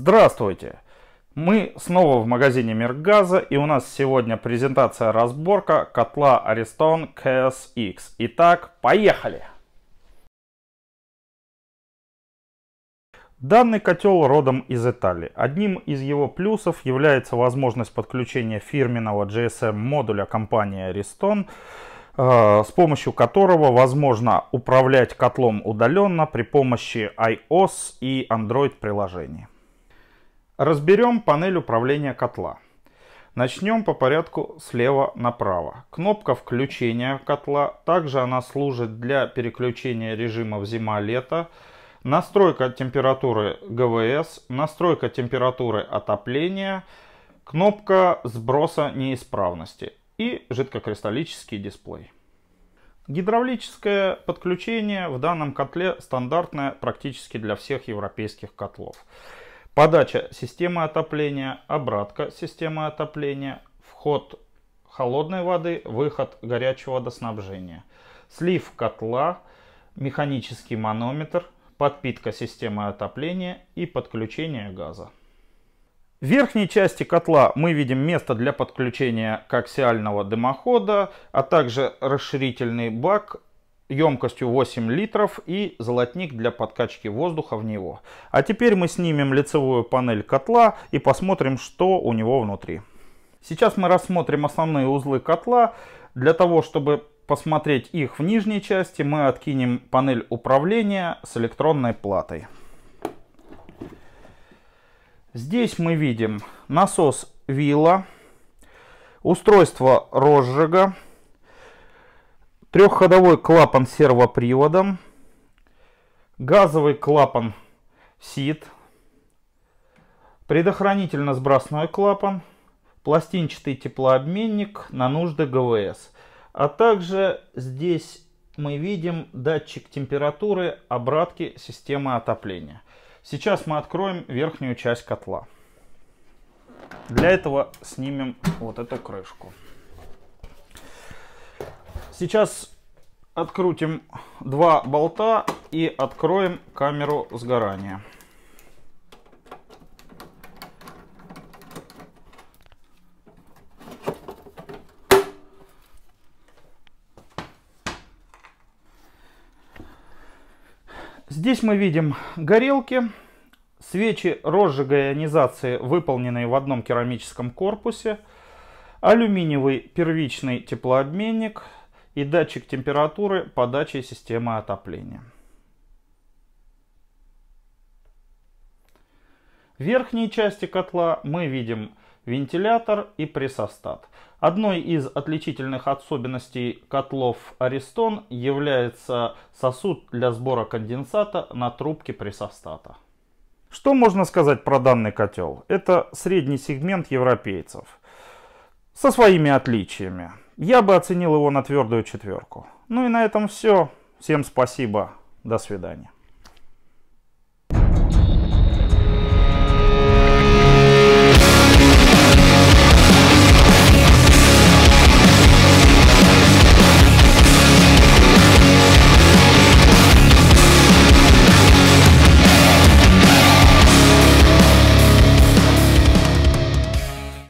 Здравствуйте! Мы снова в магазине Миргаза и у нас сегодня презентация-разборка котла Ariston KSX. Итак, поехали! Данный котел родом из Италии. Одним из его плюсов является возможность подключения фирменного GSM модуля компании Ariston э, с помощью которого возможно управлять котлом удаленно при помощи iOS и Android приложений. Разберем панель управления котла. Начнем по порядку слева направо. Кнопка включения котла, также она служит для переключения режимов зима-лето, настройка температуры ГВС, настройка температуры отопления, кнопка сброса неисправности и жидкокристаллический дисплей. Гидравлическое подключение в данном котле стандартное практически для всех европейских котлов. Подача системы отопления, обратка системы отопления, вход холодной воды, выход горячего водоснабжения, слив котла, механический манометр, подпитка системы отопления и подключение газа. В верхней части котла мы видим место для подключения коаксиального дымохода, а также расширительный бак емкостью 8 литров и золотник для подкачки воздуха в него. А теперь мы снимем лицевую панель котла и посмотрим, что у него внутри. Сейчас мы рассмотрим основные узлы котла. Для того, чтобы посмотреть их в нижней части, мы откинем панель управления с электронной платой. Здесь мы видим насос вилла, устройство розжига, Трехходовой клапан сервоприводом. Газовый клапан СИД. Предохранительно-сбросной клапан. Пластинчатый теплообменник на нужды ГВС. А также здесь мы видим датчик температуры обратки системы отопления. Сейчас мы откроем верхнюю часть котла. Для этого снимем вот эту крышку. Сейчас открутим два болта и откроем камеру сгорания. Здесь мы видим горелки, свечи розжига ионизации, выполненные в одном керамическом корпусе, алюминиевый первичный теплообменник – и датчик температуры подачи системы отопления. В верхней части котла мы видим вентилятор и прессостат. Одной из отличительных особенностей котлов Ariston является сосуд для сбора конденсата на трубке прессостата. Что можно сказать про данный котел? Это средний сегмент европейцев со своими отличиями. Я бы оценил его на твердую четверку. Ну и на этом все. Всем спасибо. До свидания.